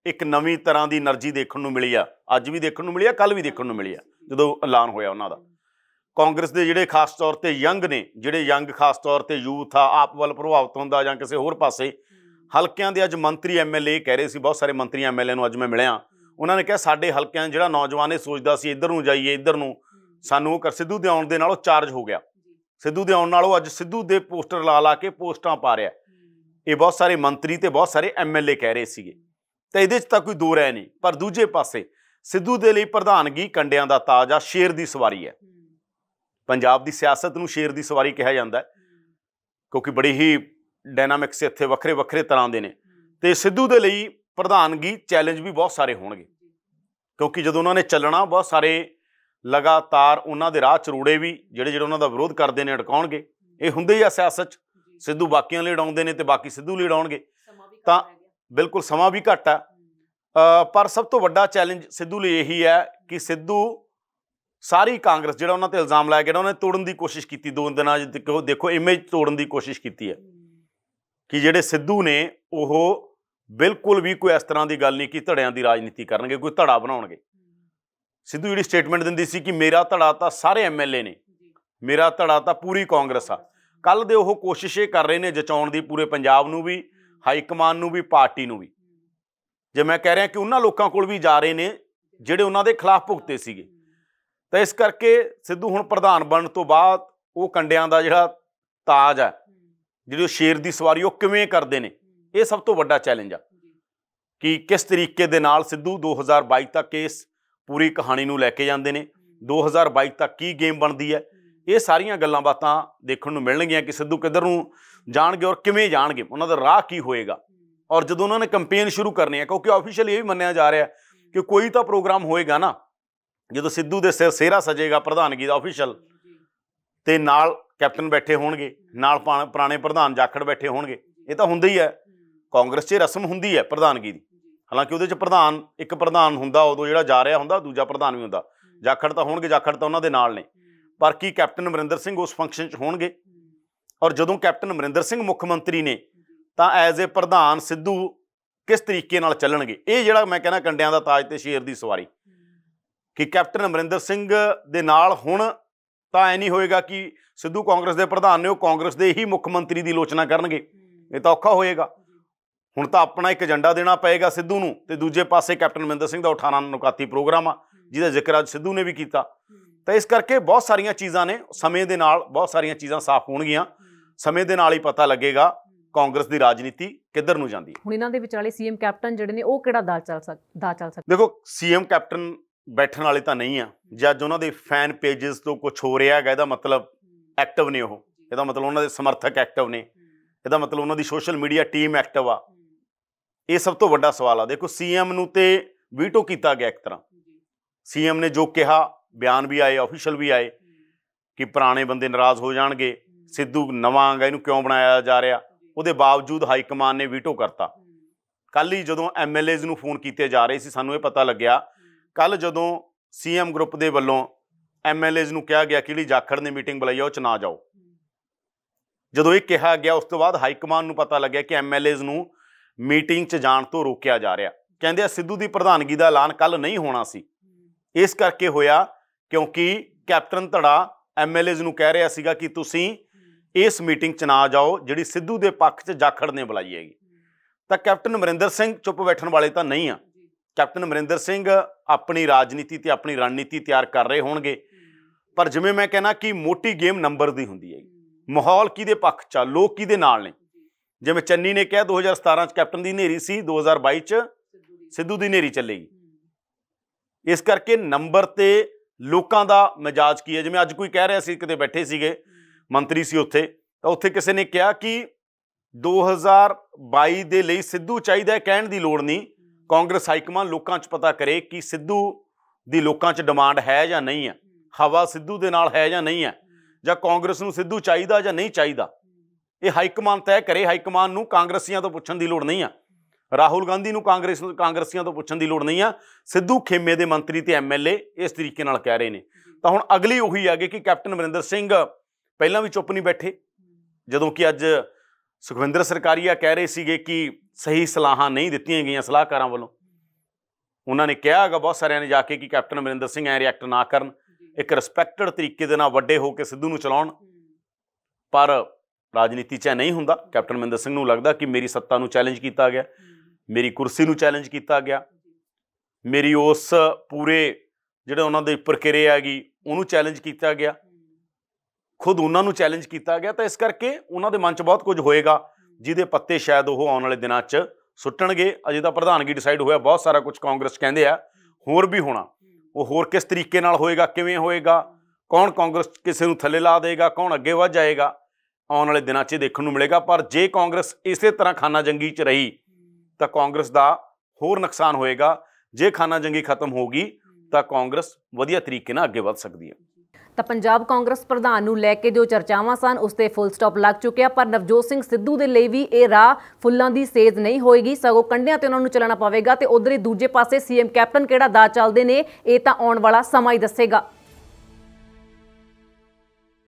ਇੱਕ ਨਵੀਂ ਤਰ੍ਹਾਂ ਦੀ એનર્ਜੀ ਦੇਖਣ ਨੂੰ ਮਿਲੀ ਆ ਅੱਜ ਵੀ ਦੇਖਣ ਨੂੰ ਮਿਲੀ ਆ ਕੱਲ ਵੀ ਦੇਖਣ ਨੂੰ ਮਿਲੀ ਆ ਜਦੋਂ ਐਲਾਨ ਹੋਇਆ ਉਹਨਾਂ ਦਾ ਕਾਂਗਰਸ ਦੇ ਜਿਹੜੇ ਖਾਸ ਤੌਰ ਤੇ ਯੰਗ ਨੇ ਜਿਹੜੇ ਯੰਗ ਖਾਸ ਤੌਰ ਤੇ ਯੂਥ ਆ ਆਪ ਵੱਲ ਪ੍ਰਭਾਵਿਤ ਹੁੰਦਾ ਜਾਂ ਕਿਸੇ ਹੋਰ ਪਾਸੇ ਹਲਕਿਆਂ ਦੇ ਅੱਜ ਮੰਤਰੀ ਐਮਐਲਏ ਕਹਿ ਰਹੇ ਸੀ ਬਹੁਤ ਸਾਰੇ ਮੰਤਰੀ ਐਮਐਲਏ ਨੂੰ ਅੱਜ ਮੈਂ ਮਿਲਿਆ ਉਹਨਾਂ ਨੇ ਕਿਹਾ ਸਾਡੇ ਹਲਕਿਆਂ ਜਿਹੜਾ ਨੌਜਵਾਨ ਇਹ ਸੋਚਦਾ ਸੀ ਇੱਧਰ ਨੂੰ ਜਾਈਏ ਇੱਧਰ ਨੂੰ ਸਾਨੂੰ ਉਹ ਕਰ ਸਿੱਧੂ ਦੇ ਆਉਣ ਦੇ ਨਾਲ ਉਹ ਚਾਰਜ ਹੋ ਗਿਆ ਸਿੱਧੂ ਦੇ ਆਉਣ ਨਾਲ ਉਹ ਅੱਜ ਸਿੱਧੂ ਦੇ ਪੋਸਟਰ ਲਾ ਲਾ ਕੇ ਪੋਸਟਾਂ ਪਾ ਰਿਹਾ ਇਹ ਬਹੁਤ ਸਾਰੇ ਮੰਤਰੀ ਤੇ ਬਹੁਤ ਸਾਰੇ ਐਮਐਲਏ ਕਹਿ ਰਹੇ ਸੀਗੇ ਤੇ ਇਹਦੇ 'ਚ ਤਾਂ ਕੋਈ ਦੋ ਰਾਇ ਨਹੀਂ ਪਰ ਦੂਜੇ ਪਾਸੇ ਸਿੱਧੂ ਦੇ ਲਈ ਪ੍ਰਧਾਨਗੀ ਕੰਡਿਆਂ ਦਾ ਤਾਜ ਆ ਸ਼ੇਰ ਦੀ ਸਵਾਰੀ ਹੈ ਪੰਜਾਬ ਦੀ ਸਿਆਸਤ ਨੂੰ ਸ਼ੇਰ ਦੀ ਸਵਾਰੀ ਕਿਹਾ ਜਾਂਦਾ ਹੈ ਕਿਉਂਕਿ ਬੜੀ ਹੀ ਡਾਇਨਾਮਿਕਸ ਇੱਥੇ ਵੱਖਰੇ ਵੱਖਰੇ ਤਰ੍ਹਾਂ ਦੇ ਨੇ ਤੇ ਸਿੱਧੂ ਦੇ ਲਈ ਪ੍ਰਧਾਨਗੀ ਚੈਲੰਜ ਵੀ ਬਹੁਤ ਸਾਰੇ ਹੋਣਗੇ ਕਿਉਂਕਿ ਜਦੋਂ ਉਹਨਾਂ ਨੇ ਚੱਲਣਾ ਬਹੁਤ ਸਾਰੇ ਲਗਾਤਾਰ ਉਹਨਾਂ ਦੇ ਰਾਹ ਚਰੂੜੇ ਵੀ ਜਿਹੜੇ ਜਿਹੜੇ ਉਹਨਾਂ ਦਾ ਵਿਰੋਧ ਕਰਦੇ ਨੇ ਅਟਕਾਉਣਗੇ ਇਹ ਹੁੰਦੇ ਹੀ ਆ ਸਿਆਸਤ 'ਚ ਸਿੱਧੂ ਬਾਕੀਆਂ ਲਈ ਡਾਉਂਦੇ ਨੇ ਤੇ ਬਾਕੀ ਸਿੱਧੂ ਲਈ ਡਾਉਣਗੇ ਤਾਂ ਬਿਲਕੁਲ ਸਮਾਂ ਵੀ ਘੱਟ ਆ ਪਰ ਸਭ ਤੋਂ ਵੱਡਾ ਚੈਲੰਜ ਸਿੱਧੂ ਲਈ ਇਹੀ ਹੈ ਕਿ ਸਿੱਧੂ ਸਾਰੀ ਕਾਂਗਰਸ ਜਿਹੜਾ ਉਹਨਾਂ ਤੇ ਇਲਜ਼ਾਮ ਲਾਇਆ ਗਿਆ ਉਹਨੇ ਤੋੜਨ ਦੀ ਕੋਸ਼ਿਸ਼ ਕੀਤੀ ਦੋ ਦਿਨਾਂ ਜਿੱਦ ਦੇਖੋ ਇਮੇਜ ਤੋੜਨ ਦੀ ਕੋਸ਼ਿਸ਼ ਕੀਤੀ ਹੈ ਕਿ ਜਿਹੜੇ ਸਿੱਧੂ ਨੇ ਉਹ ਬਿਲਕੁਲ ਵੀ ਕੋਈ ਇਸ ਤਰ੍ਹਾਂ ਦੀ ਗੱਲ ਨਹੀਂ ਕੀਤੀ ਧੜਿਆਂ ਦੀ ਰਾਜਨੀਤੀ ਕਰਨਗੇ ਕੋਈ ਧੜਾ ਬਣਾਉਣਗੇ ਸਿੱਧੂ ਜਿਹੜੀ ਸਟੇਟਮੈਂਟ ਦਿੰਦੀ ਸੀ ਕਿ ਮੇਰਾ ਧੜਾ ਤਾਂ ਸਾਰੇ ਐਮਐਲਏ ਨੇ ਮੇਰਾ ਧੜਾ ਤਾਂ ਪੂਰੀ ਕਾਂਗਰਸ ਆ ਕੱਲ ਦੇ ਉਹ ਕੋਸ਼ਿਸ਼ ਇਹ ਕਰ ਰਹੇ ਨੇ ਜਚਾਉਣ ਦੀ ਪੂਰੇ ਪੰਜਾਬ ਨੂੰ ਵੀ ਹਾਈ ਕਮਾਨ ਨੂੰ ਵੀ ਪਾਰਟੀ ਨੂੰ ਵੀ ਜੇ ਮੈਂ ਕਹਿ ਰਿਹਾ ਕਿ ਉਹਨਾਂ ਲੋਕਾਂ ਕੋਲ ਵੀ ਜਾ ਰਹੇ ਨੇ ਜਿਹੜੇ ਉਹਨਾਂ ਦੇ ਖਿਲਾਫ ਭੁਗਤੇ ਸੀਗੇ ਤਾਂ ਇਸ ਕਰਕੇ ਸਿੱਧੂ ਹੁਣ ਪ੍ਰਧਾਨ ਬਣਨ ਤੋਂ ਬਾਅਦ ਉਹ ਕੰਡਿਆਂ ਦਾ ਜਿਹੜਾ ਤਾਜ ਹੈ ਜਿਹੜੀ ਉਹ ਸ਼ੇਰ ਦੀ ਸਵਾਰੀ ਉਹ ਕਿਵੇਂ ਕਰਦੇ ਨੇ ਇਹ ਸਭ ਤੋਂ ਵੱਡਾ ਚੈਲੰਜ ਆ ਕਿ ਕਿਸ ਤਰੀਕੇ ਦੇ ਨਾਲ ਸਿੱਧੂ 2022 ਤੱਕ ਇਸ ਪੂਰੀ ਕਹਾਣੀ ਨੂੰ ਲੈ ਕੇ ਜਾਂਦੇ ਨੇ 2022 ਤੱਕ ਕੀ ਗੇਮ ਬਣਦੀ ਹੈ ਇਹ ਸਾਰੀਆਂ ਗੱਲਾਂ ਬਾਤਾਂ ਦੇਖਣ ਨੂੰ ਮਿਲਣਗੀਆਂ ਕਿ ਸਿੱਧੂ ਕਿੱਧਰ ਨੂੰ ਜਾਣਗੇ ਔਰ ਕਿਵੇਂ ਜਾਣਗੇ ਉਹਨਾਂ ਦਾ ਰਾਹ ਕੀ ਹੋਏਗਾ ਔਰ ਜਦੋਂ ਉਹਨਾਂ ਨੇ ਕੈਂਪੇਨ ਸ਼ੁਰੂ ਕਰਨੀ ਹੈ ਕਿਉਂਕਿ ਆਫੀਸ਼ੀਅਲੀ ਇਹ ਵੀ ਮੰਨਿਆ ਜਾ ਰਿਹਾ ਕਿ ਕੋਈ ਤਾਂ ਪ੍ਰੋਗਰਾਮ ਹੋਏਗਾ ਨਾ ਜਦੋਂ ਸਿੱਧੂ ਦੇ ਸਿਰ ਸੇਰਾ ਸਜੇਗਾ ਪ੍ਰਧਾਨਗੀ ਦਾ ਅਫੀਸ਼ੀਅਲ ਤੇ ਨਾਲ ਕੈਪਟਨ ਬੈਠੇ ਹੋਣਗੇ ਨਾਲ ਪੁਰਾਣੇ ਪ੍ਰਧਾਨ ਜਾਖੜ ਬੈਠੇ ਹੋਣਗੇ ਇਹ ਤਾਂ ਹੁੰਦਾ ਹੀ ਹੈ ਕਾਂਗਰਸ 'ਚ ਰਸਮ ਹੁੰਦੀ ਹੈ ਪ੍ਰਧਾਨਗੀ ਦੀ ਹਾਲਾਂਕਿ ਉਹਦੇ 'ਚ ਪ੍ਰਧਾਨ ਇੱਕ ਪ੍ਰਧਾਨ ਹੁੰਦਾ ਉਦੋਂ ਜਿਹੜਾ ਜਾ ਰਿਹਾ ਹੁੰਦਾ ਦੂਜਾ ਪ੍ਰਧਾਨ ਵੀ ਹੁੰਦਾ ਜਾਖੜ ਤਾਂ ਹੋਣਗੇ ਜਾਖੜ ਤਾਂ ਉਹਨਾਂ ਦੇ ਨਾਲ ਨੇ ਪਰ ਕੀ ਕੈਪਟਨ ਅਮਰਿੰਦਰ ਸਿੰਘ ਉਸ ਫੰਕਸ਼ਨ 'ਚ ਹੋਣਗੇ ਔਰ ਜਦੋਂ ਕੈਪਟਨ ਅਮਰਿੰਦਰ ਸਿੰਘ ਮੁੱਖ ਮੰਤਰੀ ਨੇ ਤਾਂ ਐਜ਼ ਅ ਪ੍ਰਧਾਨ ਸਿੱਧੂ ਕਿਸ ਤਰੀਕੇ ਨਾਲ ਚੱਲਣਗੇ ਇਹ ਜਿਹੜਾ ਮੈਂ ਕਹਿੰਦਾ ਕੰਡਿਆਂ ਦਾ ਤਾਜ ਤੇ ਸ਼ੇਰ ਦੀ ਸਵਾਰੀ ਕਿ ਕੈਪਟਨ ਅਮਰਿੰਦਰ ਸਿੰਘ ਦੇ ਨਾਲ ਹੁਣ ਤਾਂ ਐ ਨਹੀਂ ਹੋਏਗਾ ਕਿ ਸਿੱਧੂ ਕਾਂਗਰਸ ਦੇ ਪ੍ਰਧਾਨ ਨੇ ਉਹ ਕਾਂਗਰਸ ਦੇ ਹੀ ਮੁੱਖ ਮੰਤਰੀ ਦੀ ਲੋਚਨਾ ਕਰਨਗੇ ਇਹ ਤਾਂ ਔਖਾ ਹੋਏਗਾ ਹੁਣ ਤਾਂ ਆਪਣਾ ਇੱਕ ਏਜੰਡਾ ਦੇਣਾ ਪਏਗਾ ਸਿੱਧੂ ਨੂੰ ਤੇ ਦੂਜੇ ਪਾਸੇ ਕੈਪਟਨ ਅਮਰਿੰਦਰ ਸਿੰਘ ਦਾ 18 ਨੁਕਾਤੀ ਪ੍ਰੋਗਰਾਮ ਆ ਜਿਹਦਾ ਜ਼ਿਕਰ ਅੱਜ ਸਿੱਧੂ ਨੇ ਵੀ ਕੀਤਾ ਤਾਂ ਇਸ ਕਰਕੇ ਬਹੁਤ ਸਾਰੀਆਂ ਚੀਜ਼ਾਂ ਨੇ ਸਮੇਂ ਦੇ ਨਾਲ ਬਹੁਤ ਸਾਰੀਆਂ ਚੀਜ਼ਾਂ ਸਾਫ਼ ਹੋਣਗੀਆਂ ਸਮੇਂ ਦੇ ਨਾਲ ਹੀ ਪਤਾ ਲੱਗੇਗਾ ਕਾਂਗਰਸ ਦੀ ਰਾਜਨੀਤੀ ਕਿੱਧਰ ਨੂੰ ਜਾਂਦੀ ਹੈ ਹੁਣ ਇਹਨਾਂ ਦੇ ਵਿਚਾਲੇ ਸੀਐਮ ਕੈਪਟਨ ਜਿਹੜੇ ਨੇ ਉਹ ਕਿਹੜਾ ਦਾ ਚੱਲ ਸਕਦਾ ਚੱਲ ਸਕਦਾ ਦੇਖੋ ਸੀਐਮ ਕੈਪਟਨ ਬੈਠਣ ਵਾਲੇ ਤਾਂ ਨਹੀਂ ਆ ਜਦ ਉਹਨਾਂ ਦੇ ਫੈਨ ਪੇजेस ਤੋਂ ਕੁਝ ਹੋ ਰਿਹਾ ਹੈਗਾ ਇਹਦਾ ਮਤਲਬ ਐਕਟਿਵ ਨੇ ਉਹ ਇਹਦਾ ਮਤਲਬ ਉਹਨਾਂ ਦੇ ਸਮਰਥਕ ਐਕਟਿਵ ਨੇ ਇਹਦਾ ਮਤਲਬ ਉਹਨਾਂ ਦੀ ਸੋਸ਼ਲ ਮੀਡੀਆ ਟੀਮ ਐਕਟਿਵ ਆ ਇਹ ਸਭ ਤੋਂ ਵੱਡਾ ਸਵਾਲ ਆ ਦੇਖੋ ਸੀਐਮ ਨੂੰ ਤੇ ਵੀਟੋ ਕੀਤਾ ਗਿਆ ਇੱਕ ਤਰ੍ਹਾਂ ਸੀਐਮ ਨੇ ਜੋ ਕਿਹਾ ਬਿਆਨ ਵੀ ਆਏ ਆਫੀਸ਼ੀਅਲ ਵੀ ਆਏ ਕਿ ਪੁਰਾਣੇ ਬੰਦੇ ਨਾਰਾਜ਼ ਹੋ ਜਾਣਗੇ ਸਿੱਧੂ ਨਵਾਂ ਆਂਗਾ ਇਹਨੂੰ ਕਿਉਂ ਬਣਾਇਆ ਜਾ ਰਿਹਾ ਉਹਦੇ ਬਾਵਜੂਦ ਹਾਈ ਕਮਾਨ ਨੇ ਵੀਟੋ ਕਰਤਾ ਕੱਲ ਹੀ ਜਦੋਂ ਐਮਐਲਏਜ਼ ਨੂੰ ਫੋਨ ਕੀਤੇ ਜਾ ਰਹੇ ਸੀ ਸਾਨੂੰ ਇਹ ਪਤਾ ਲੱਗਿਆ ਕੱਲ ਜਦੋਂ ਸੀਐਮ ਗਰੁੱਪ ਦੇ ਵੱਲੋਂ ਐਮਐਲਏਜ਼ ਨੂੰ ਕਿਹਾ ਗਿਆ ਕਿ ਜਿਹੜੀ ਜਾਖੜ ਨੇ ਮੀਟਿੰਗ ਬੁਲਾਈ ਆ ਉਹ ਚ ਨਾ ਜਾਓ ਜਦੋਂ ਇਹ ਕਿਹਾ ਗਿਆ ਉਸ ਤੋਂ ਬਾਅਦ ਹਾਈ ਕਮਾਂਡ ਨੂੰ ਪਤਾ ਲੱਗਿਆ ਕਿ ਐਮਐਲਏਜ਼ ਨੂੰ ਮੀਟਿੰਗ 'ਚ ਜਾਣ ਤੋਂ ਰੋਕਿਆ ਜਾ ਰਿਹਾ ਕਹਿੰਦੇ ਆ ਸਿੱਧੂ ਦੀ ਪ੍ਰਧਾਨਗੀ ਦਾ ਐਲਾਨ ਕੱਲ ਨਹੀਂ ਹੋਣਾ ਸੀ ਇਸ ਕਰਕੇ ਹੋਇਆ ਕਿਉਂਕਿ ਕੈਪਟਨ ਧੜਾ ਐਮਐਲਏਜ਼ ਨੂੰ ਕਹਿ ਰਿਹਾ ਸੀਗਾ ਕਿ ਤੁਸੀਂ ਇਸ ਮੀਟਿੰਗ 'ਚ ਨਾ ਜਾਓ ਜਿਹੜੀ ਸਿੱਧੂ ਦੇ ਪੱਖ 'ਚ ਜਾਖੜ ਨੇ ਬੁਲਾਈ ਹੈਗੀ ਤਾਂ ਕੈਪਟਨ ਅਮਰਿੰਦਰ ਸਿੰਘ ਚੁੱਪ ਬੈਠਣ ਵਾਲੇ ਤਾਂ ਨਹੀਂ ਆ ਕੈਪਟਨ ਅਮਰਿੰਦਰ ਸਿੰਘ ਆਪਣੀ ਰਾਜਨੀਤੀ ਤੇ ਆਪਣੀ ਰਣਨੀਤੀ ਤਿਆਰ ਕਰ ਰਹੇ ਹੋਣਗੇ ਪਰ ਜਿਵੇਂ ਮੈਂ ਕਹਿੰਨਾ ਕਿ ਮੋਟੀ ਗੇਮ ਨੰਬਰ ਦੀ ਹੁੰਦੀ ਹੈ ਮਾਹੌਲ ਕਿਹਦੇ ਪੱਖ ਚ ਲੋਕ ਕਿਹਦੇ ਨਾਲ ਨੇ ਜਿਵੇਂ ਚੰਨੀ ਨੇ ਕਿਹਾ 2017 ਚ ਕੈਪਟਨ ਦੀ ਨੇਰੀ ਸੀ 2022 ਚ ਸਿੱਧੂ ਦੀ ਨੇਰੀ ਚੱਲੇਗੀ ਇਸ ਕਰਕੇ ਨੰਬਰ ਤੇ ਲੋਕਾਂ ਦਾ ਮਜਾਜ ਕੀ ਹੈ ਜਿਵੇਂ ਅੱਜ ਕੋਈ ਕਹਿ ਰਿਹਾ ਸੀ ਕਿਤੇ ਬੈਠੇ ਸੀਗੇ ਮੰਤਰੀ ਸੀ ਉੱਥੇ ਤਾਂ ਉੱਥੇ ਕਿਸੇ ਨੇ ਕਿਹਾ ਕਿ 2022 ਦੇ ਲਈ ਸਿੱਧੂ ਚਾਹੀਦਾ ਕਹਿਣ ਦੀ ਲੋੜ ਨਹੀਂ ਕਾਂਗਰਸ ਹਾਈਕਮਾਂ ਲੋਕਾਂ 'ਚ ਪਤਾ ਕਰੇ ਕਿ ਸਿੱਧੂ ਦੀ ਲੋਕਾਂ 'ਚ ਡਿਮਾਂਡ ਹੈ ਜਾਂ ਨਹੀਂ ਹੈ ਹਵਾ ਸਿੱਧੂ ਦੇ ਨਾਲ ਹੈ ਜਾਂ ਨਹੀਂ ਹੈ ਜਾਂ ਕਾਂਗਰਸ ਨੂੰ ਸਿੱਧੂ ਚਾਹੀਦਾ ਜਾਂ ਨਹੀਂ ਚਾਹੀਦਾ ਇਹ ਹਾਈਕਮਾਨ ਤੈਅ ਕਰੇ ਹਾਈਕਮਾਨ ਨੂੰ ਕਾਂਗਰਸੀਆਂ ਤੋਂ ਪੁੱਛਣ ਦੀ ਲੋੜ ਨਹੀਂ ਆ ਰਾਹੁਲ ਗਾਂਧੀ ਨੂੰ ਕਾਂਗਰਸ ਕਾਂਗਰਸੀਆਂ ਤੋਂ ਪੁੱਛਣ ਦੀ ਲੋੜ ਨਹੀਂ ਆ ਸਿੱਧੂ ਖੇਮੇ ਦੇ ਮੰਤਰੀ ਤੇ ਐਮਐਲਏ ਇਸ ਤਰੀਕੇ ਨਾਲ ਕਹਿ ਰਹੇ ਨੇ ਤਾਂ ਹੁਣ ਅਗਲੀ ਉਹੀ ਆ ਗਈ ਕਿ ਕੈਪਟਨ ਅਮਰਿੰਦਰ ਸਿੰਘ ਪਹਿਲਾਂ ਵੀ ਚੁੱਪ ਨਹੀਂ ਬੈਠੇ ਜਦੋਂ ਕਿ ਅੱਜ ਸੁਖਵਿੰਦਰ ਸਰਕਾਰੀਆ ਕਹਿ ਰਹੇ ਸੀਗੇ ਕਿ ਸਹੀ ਸਲਾਹਾਂ ਨਹੀਂ ਦਿੱਤੀਆਂ ਗਈਆਂ ਸਲਾਹਕਾਰਾਂ ਵੱਲੋਂ ਉਹਨਾਂ ਨੇ ਕਿਹਾ ਹੈਗਾ ਬਹੁਤ ਸਾਰਿਆਂ ਨੇ ਜਾ ਕੇ ਕਿ ਕੈਪਟਨ ਅਮਰਿੰਦਰ ਸਿੰਘ ਐ ਰਿਐਕਟ ਨਾ ਕਰਨ ਇੱਕ ਰਿਸਪੈਕਟਡ ਤਰੀਕੇ ਦੇ ਨਾਲ ਵੱਡੇ ਹੋ ਕੇ ਸਿੱਧੂ ਨੂੰ ਚਲਾਉਣ ਪਰ ਰਾਜਨੀਤੀ 'ਚ ਨਹੀਂ ਹੁੰਦਾ ਕੈਪਟਨ ਅਮਰਿੰਦਰ ਸਿੰਘ ਨੂੰ ਲੱਗਦਾ ਕਿ ਮੇਰੀ ਸੱਤਾ ਨੂੰ ਚੈਲੰਜ ਕੀਤਾ ਗਿਆ ਮੇਰੀ ਕੁਰਸੀ ਨੂੰ ਚੈਲੰਜ ਕੀਤਾ ਗਿਆ ਮੇਰੀ ਉਸ ਪੂਰੇ ਜਿਹੜੇ ਉਹਨਾਂ ਦੇ ਪ੍ਰਕਿਰਿਆ ਹੈਗੀ ਉਹਨੂੰ ਚੈਲੰਜ ਕੀਤਾ ਗਿਆ ਖੁਦ ਉਹਨਾਂ ਨੂੰ ਚੈਲੰਜ ਕੀਤਾ ਗਿਆ ਤਾਂ ਇਸ ਕਰਕੇ ਉਹਨਾਂ ਦੇ ਮਨ 'ਚ ਬਹੁਤ ਕੁਝ ਹੋਏਗਾ ਜਿਹਦੇ ਪੱਤੇ ਸ਼ਾਇਦ ਉਹ ਆਉਣ ਵਾਲੇ ਦਿਨਾਂ 'ਚ ਸੁੱਟਣਗੇ ਅਜੇ ਤਾਂ ਪ੍ਰਧਾਨਗੀ ਡਿਸਾਈਡ ਹੋਇਆ ਬਹੁਤ ਸਾਰਾ ਕੁਝ ਕਾਂਗਰਸ ਕਹਿੰਦੇ ਆ ਹੋਰ ਵੀ ਹੋਣਾ ਉਹ ਹੋਰ ਕਿਸ ਤਰੀਕੇ ਨਾਲ ਹੋਏਗਾ ਕਿਵੇਂ ਹੋਏਗਾ ਕੌਣ ਕਾਂਗਰਸ ਕਿਸੇ ਨੂੰ ਥੱਲੇ ਲਾ ਦੇਗਾ ਕੌਣ ਅੱਗੇ ਵੱਧ ਜਾਏਗਾ ਆਉਣ ਵਾਲੇ ਦਿਨਾਂ 'ਚ ਦੇਖਣ ਨੂੰ ਮਿਲੇਗਾ ਪਰ ਜੇ ਕਾਂਗਰਸ ਇਸੇ ਤਰ੍ਹਾਂ ਖਾਨਾ ਜੰਗੀ 'ਚ ਰਹੀ ਤਾਂ ਕਾਂਗਰਸ ਦਾ ਹੋਰ ਨੁਕਸਾਨ ਹੋਏਗਾ ਜੇ ਖਾਨਾ ਜੰਗੀ ਖਤਮ ਹੋ ਗਈ ਤਾਂ ਕਾਂਗਰਸ ਵਧੀਆ ਤਰੀਕੇ ਨਾਲ ਅੱਗੇ ਵੱਧ ਸਕਦੀ ਹੈ ਤਾਂ ਪੰਜਾਬ ਕਾਂਗਰਸ ਪ੍ਰਧਾਨ ਨੂੰ ਲੈ ਕੇ ਜੋ ਚਰਚਾਵਾਂ ਸਨ ਉਸ ਤੇ ਫੁੱਲ ਸਟਾਪ ਲੱਗ ਚੁੱਕਿਆ ਪਰ ਨਵਜੋਤ ਸਿੰਘ ਸਿੱਧੂ ਦੇ ਲਈ ਵੀ ਇਹ ਰਾਹ ਫੁੱਲਾਂ ਦੀ ਸੇਜ ਨਹੀਂ ਹੋਏਗੀ ਸਗੋਂ ਕੰਡਿਆਂ ਤੇ ਉਹਨਾਂ ਨੂੰ ਚੱਲਣਾ ਪਵੇਗਾ ਤੇ ਉਧਰ ਹੀ ਦੂਜੇ ਪਾਸੇ ਸੀਐਮ ਕੈਪਟਨ ਕਿਹੜਾ ਦਾ ਚੱਲਦੇ ਨੇ ਇਹ ਤਾਂ ਆਉਣ ਵਾਲਾ ਸਮਾਂ ਹੀ ਦੱਸੇਗਾ